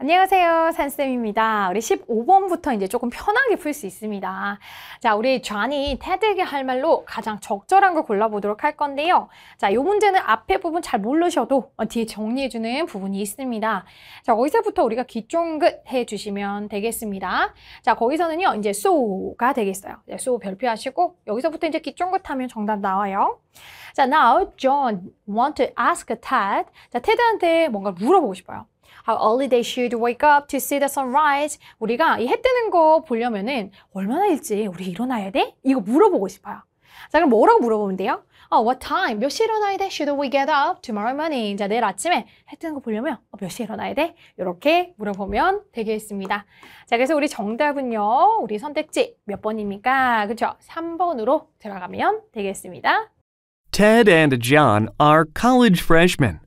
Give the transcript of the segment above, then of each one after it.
안녕하세요. 산쌤입니다. 우리 15번부터 이제 조금 편하게 풀 수 있습니다. 자, 우리 좌니 테드에게 할 말로 가장 적절한 걸 골라보도록 할 건데요. 자, 이 문제는 앞에 부분 잘 모르셔도 어, 뒤에 정리해주는 부분이 있습니다. 자, 거기서부터 우리가 귀쫑긋 해주시면 되겠습니다. 자, 거기서는요, 이제 소가 되겠어요. 네, 소 별표하시고, 여기서부터 이제 귀쫑긋 하면 정답 나와요. 자, now John want to ask Ted. 자, 테드한테 뭔가 물어보고 싶어요. How early they should wake up to see the sunrise. 우리가 이 해 뜨는 거 보려면은 얼마나 일찍 우리 일어나야 돼? 이거 물어보고 싶어요. 자, 그럼 뭐라고 물어보면 돼요? 어, what time? 몇 시에 일어나야 돼? Should we get up tomorrow morning? 자, 내일 아침에 해 뜨는 거 보려면 어, 몇 시에 일어나야 돼? 이렇게 물어보면 되겠습니다. 자, 그래서 우리 정답은요. 우리 선택지 몇 번입니까? 그렇죠? 3번으로 들어가면 되겠습니다. Ted and John are college freshmen.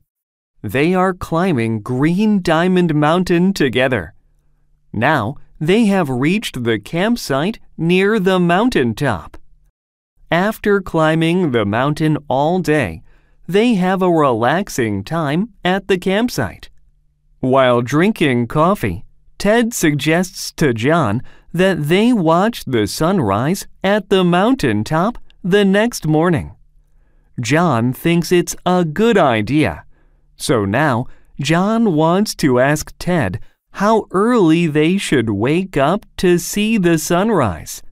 They are climbing Green Diamond Mountain together. Now they have reached the campsite near the mountain top. After climbing the mountain all day, they have a relaxing time at the campsite. While drinking coffee, Ted suggests to John that they watch the sunrise at the mountain top the next morning. John thinks it's a good idea so now, John wants to ask Ted how early they should wake up to see the sunrise.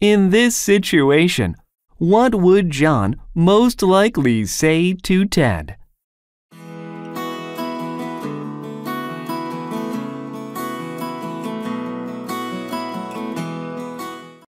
In this situation, what would John most likely say to Ted?